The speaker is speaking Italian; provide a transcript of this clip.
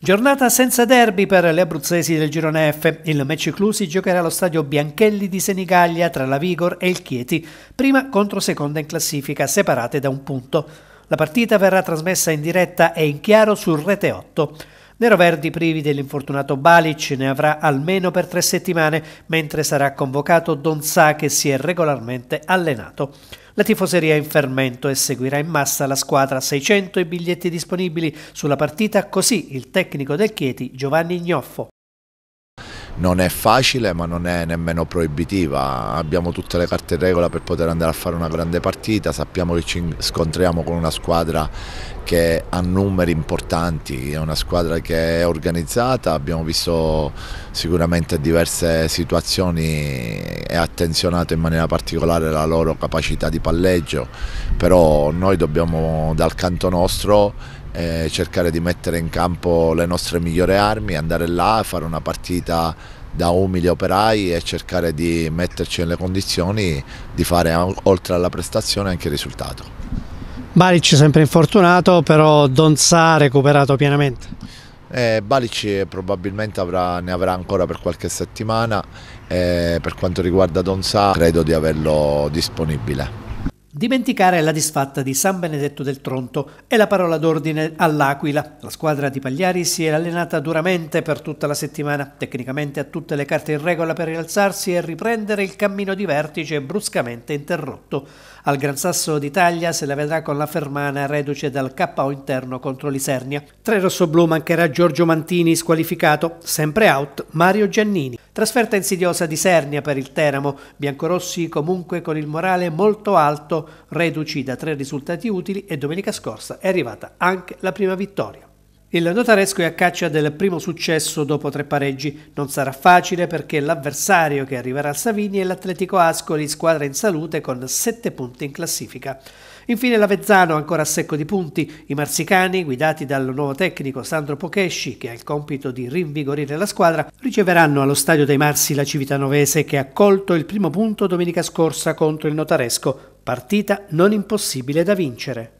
Giornata senza derby per le abruzzesi del girone F. Il match clou si giocherà allo stadio Bianchelli di Senigallia tra la Vigor e il Chieti, prima contro seconda in classifica, separate da un punto. La partita verrà trasmessa in diretta e in chiaro su Rete 8. Neroverdi privi dell'infortunato Balic ne avrà almeno per tre settimane, mentre sarà convocato Don Donzà che si è regolarmente allenato. La tifoseria è in fermento e seguirà in massa la squadra 600 i biglietti disponibili sulla partita, così il tecnico del Chieti Giovanni Gnoffo non è facile ma non è nemmeno proibitiva, abbiamo tutte le carte in regola per poter andare a fare una grande partita, sappiamo che ci scontriamo con una squadra che ha numeri importanti, è una squadra che è organizzata, abbiamo visto sicuramente diverse situazioni e attenzionato in maniera particolare la loro capacità di palleggio, però noi dobbiamo dal canto nostro eh, cercare di mettere in campo le nostre migliori armi, andare là, fare una partita da umili operai e cercare di metterci nelle condizioni di fare oltre alla prestazione anche il risultato. Balic è sempre infortunato, però Donza recuperato pienamente. Eh, Balic probabilmente avrà, ne avrà ancora per qualche settimana, eh, per quanto riguarda Donza credo di averlo disponibile. Dimenticare la disfatta di San Benedetto del Tronto è la parola d'ordine all'Aquila. La squadra di Pagliari si è allenata duramente per tutta la settimana, tecnicamente ha tutte le carte in regola per rialzarsi e riprendere il cammino di vertice bruscamente interrotto. Al Gran Sasso d'Italia se la vedrà con la Fermana reduce dal KO interno contro l'Isernia. Tra i rossoblù mancherà Giorgio Mantini squalificato, sempre out Mario Giannini. Trasferta insidiosa di Sernia per il Teramo, biancorossi comunque con il morale molto alto, reduci da tre risultati utili e domenica scorsa è arrivata anche la prima vittoria. Il Notaresco è a caccia del primo successo dopo tre pareggi. Non sarà facile perché l'avversario che arriverà al Savini è l'Atletico Ascoli, squadra in salute con sette punti in classifica. Infine l'Avezzano ancora a secco di punti. I marsicani, guidati dal nuovo tecnico Sandro Pochesci, che ha il compito di rinvigorire la squadra, riceveranno allo stadio dei Marsi la Civitanovese che ha colto il primo punto domenica scorsa contro il Notaresco. Partita non impossibile da vincere.